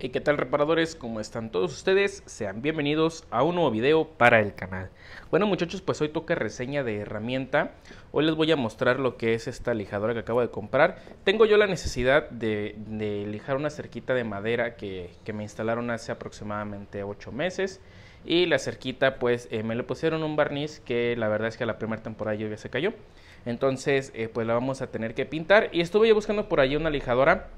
Y ¿qué tal reparadores? ¿Cómo están todos ustedes? Sean bienvenidos a un nuevo video para el canal. Bueno muchachos, pues hoy toca reseña de herramienta. Hoy les voy a mostrar lo que es esta lijadora que acabo de comprar. Tengo yo la necesidad de, lijar una cerquita de madera que, me instalaron hace aproximadamente 8 meses. Y la cerquita pues eh, me le pusieron un barniz que la verdad es que a la primera temporada ya se cayó. Entonces eh, pues la vamos a tener que pintar. Y estuve yo buscando por allí una lijadora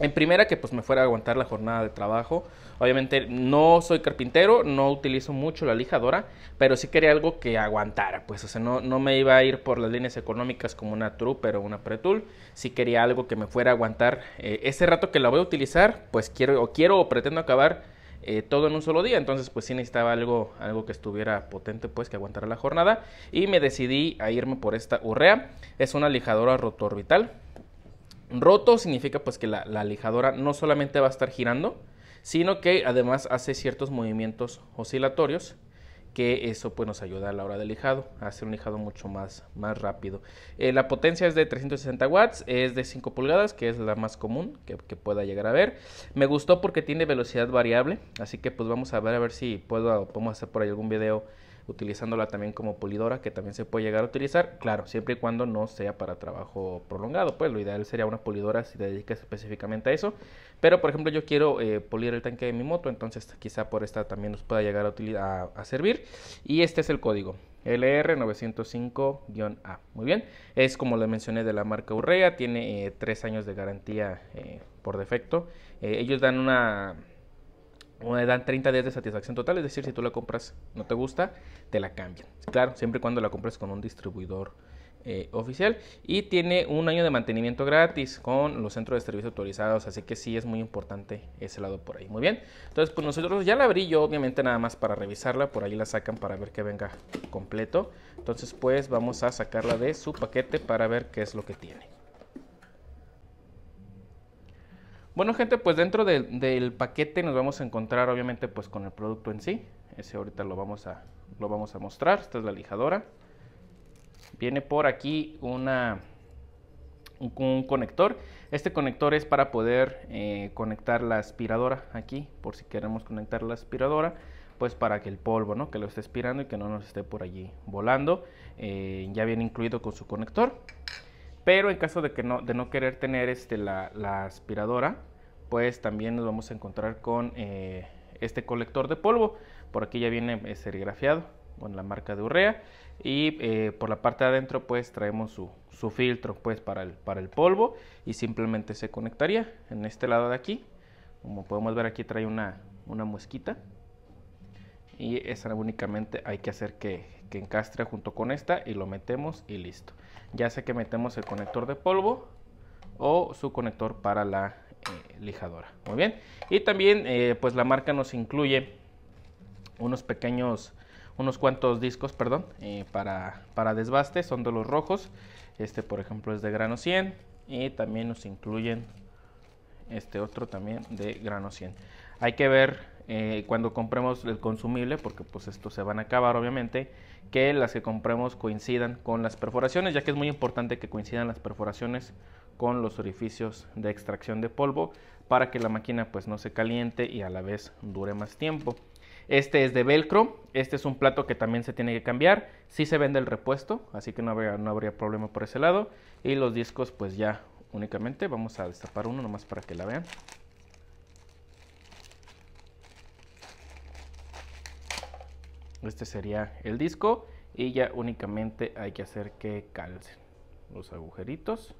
en primera, que pues me fuera a aguantar la jornada de trabajo. Obviamente no soy carpintero, no utilizo mucho la lijadora, pero sí quería algo que aguantara. Pues, o sea, no, no me iba a ir por las líneas económicas como una truper o una Pretool. Sí quería algo que me fuera a aguantar. Eh, ese rato que la voy a utilizar, pues quiero o quiero o pretendo acabar eh, todo en un solo día. Entonces, pues sí necesitaba algo, algo que estuviera potente, pues que aguantara la jornada. Y me decidí a irme por esta Urrea. Es una lijadora rotorbital Roto significa pues que la, lijadora no solamente va a estar girando, sino que además hace ciertos movimientos oscilatorios que eso pues nos ayuda a la hora del lijado, a hacer un lijado mucho más, más rápido. Eh, la potencia es de 360 watts, es de 5 pulgadas, que es la más común que, pueda llegar a ver. Me gustó porque tiene velocidad variable, así que pues vamos a ver a ver si puedo, podemos hacer por ahí algún video utilizándola también como pulidora, que también se puede llegar a utilizar, claro, siempre y cuando no sea para trabajo prolongado, pues lo ideal sería una pulidora si te dedicas específicamente a eso, pero por ejemplo yo quiero eh, polir el tanque de mi moto, entonces quizá por esta también nos pueda llegar a, servir, y este es el código. LR905-A. Muy bien, es como les mencioné de la marca Urrea, tiene eh, tres años de garantía eh, por defecto. ellos dan una una dan 30 días de satisfacción total, es decir, si tú la compras, no te gusta, te la cambian. Claro, siempre y cuando la compres con un distribuidor eh, oficial. Y tiene un año de mantenimiento gratis con los centros de servicio autorizados. Así que sí es muy importante ese lado por ahí. Muy bien. Entonces, pues nosotros ya la abrí yo, obviamente, nada más para revisarla. Por ahí la sacan para ver que venga completo. Entonces, pues vamos a sacarla de su paquete para ver qué es lo que tiene. Bueno, gente, pues dentro del paquete nos vamos a encontrar obviamente pues con el producto en sí. Ese ahorita lo vamos a, lo vamos a mostrar. Esta es la lijadora. Viene por aquí un, conector. Este conector es para poder eh, conectar la aspiradora aquí, por si queremos conectar la aspiradora pues para que el polvo, ¿no? Que lo esté aspirando y que no nos esté por allí volando. Eh, ya viene incluido con su conector. Pero en caso de que no, de no querer tener este, la aspiradora, pues también nos vamos a encontrar con eh, este colector de polvo. Por aquí ya viene eh, serigrafiado con la marca de Urrea. Y eh, por la parte de adentro pues traemos su, filtro pues para el, para el polvo y simplemente se conectaría en este lado de aquí. Como podemos ver aquí trae una, una muesquita y esa únicamente hay que hacer que, que, encastre junto con esta y lo metemos y listo. Ya sé que metemos el conector de polvo o su conector para la eh, lijadora. Muy bien. Y también eh, pues la marca nos incluye unos pequeños unos cuantos discos, perdón, eh, para, para, desbaste, son de los rojos. Este, por ejemplo, es de grano 100 y también nos incluyen este otro también de grano 100. Hay que ver cuando compremos el consumible, porque pues estos se van a acabar obviamente, que las que compremos coincidan con las perforaciones, ya que es muy importante que coincidan las perforaciones con los orificios de extracción de polvo para que la máquina pues no se caliente y a la vez dure más tiempo. Este es de velcro, este es un plato que también se tiene que cambiar, si se vende el repuesto, así que no habría, no habría problema por ese lado. Y los discos pues ya únicamente, vamos a destapar uno nomás para que la vean. Este sería el disco y ya únicamente hay que hacer que calcen los agujeritos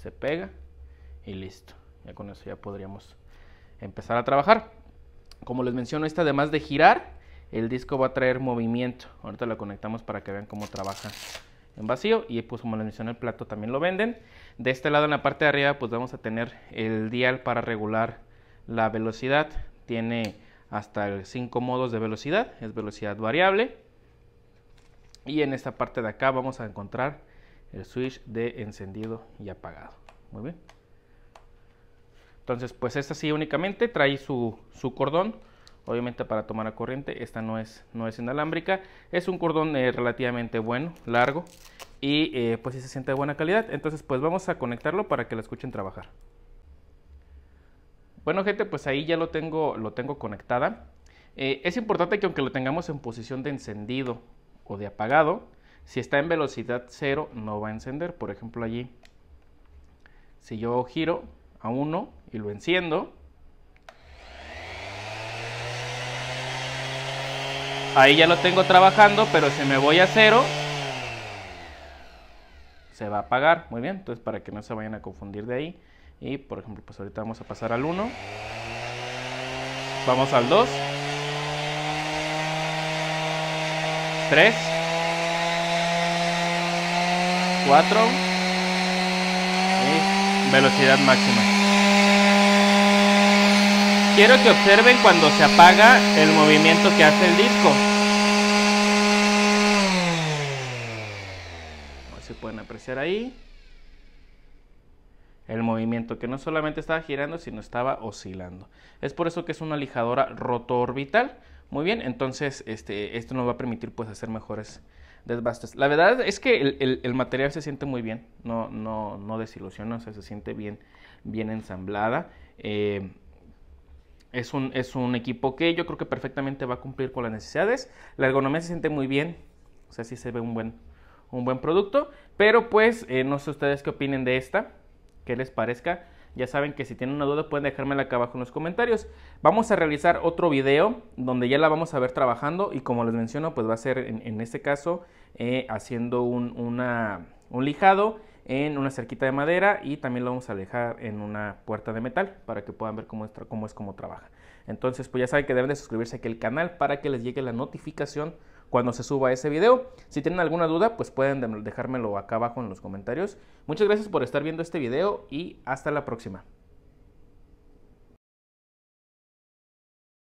se pega y listo. Ya con eso ya podríamos empezar a trabajar. Como les menciono, esta además de girar, el disco va a traer movimiento. Ahorita lo conectamos para que vean cómo trabaja en vacío y pues como les mencioné el plato también lo venden. De este lado en la parte de arriba pues vamos a tener el dial para regular la velocidad. Tiene hasta 5 modos de velocidad, es velocidad variable. Y en esta parte de acá vamos a encontrar el switch de encendido y apagado. Muy bien. Entonces, pues esta sí únicamente trae su, su cordón, obviamente para tomar la corriente. Esta no es, no es inalámbrica. Es un cordón eh, relativamente bueno, largo y eh, pues sí se siente de buena calidad. Entonces, pues vamos a conectarlo para que la escuchen trabajar. Bueno, gente, pues ahí ya lo tengo, lo tengo conectada. Eh, es importante que aunque lo tengamos en posición de encendido o de apagado, si está en velocidad 0 no va a encender. Por ejemplo allí, si yo giro a 1 y lo enciendo, ahí ya lo tengo trabajando, pero si me voy a 0, se va a apagar. Muy bien, entonces para que no se vayan a confundir de ahí. Y por ejemplo, pues ahorita vamos a pasar al 1. Vamos al 2. 3. 4 y velocidad máxima. Quiero que observen cuando se apaga el movimiento que hace el disco. Se pueden apreciar ahí el movimiento que no solamente estaba girando sino estaba oscilando. Es por eso que es una lijadora roto orbital. Muy bien, entonces este, esto nos va a permitir pues hacer mejores la verdad es que el, material se siente muy bien, no, no, no desilusiona, se siente bien, bien ensamblada. Eh, es un, es un equipo que yo creo que perfectamente va a cumplir con las necesidades. La ergonomía se siente muy bien, o sea, sí se ve un buen, un buen producto. Pero pues, eh, no sé ustedes qué opinen de esta, qué les parezca. Ya saben que si tienen una duda pueden dejármela acá abajo en los comentarios. Vamos a realizar otro video donde ya la vamos a ver trabajando y como les menciono, pues va a ser en, este caso eh, haciendo un, lijado en una cerquita de madera y también lo vamos a dejar en una puerta de metal para que puedan ver cómo es, cómo es trabaja. Entonces, pues ya saben que deben de suscribirse aquí al canal para que les llegue la notificación cuando se suba ese video. Si tienen alguna duda, pues pueden dejármelo acá abajo en los comentarios. Muchas gracias por estar viendo este video y hasta la próxima.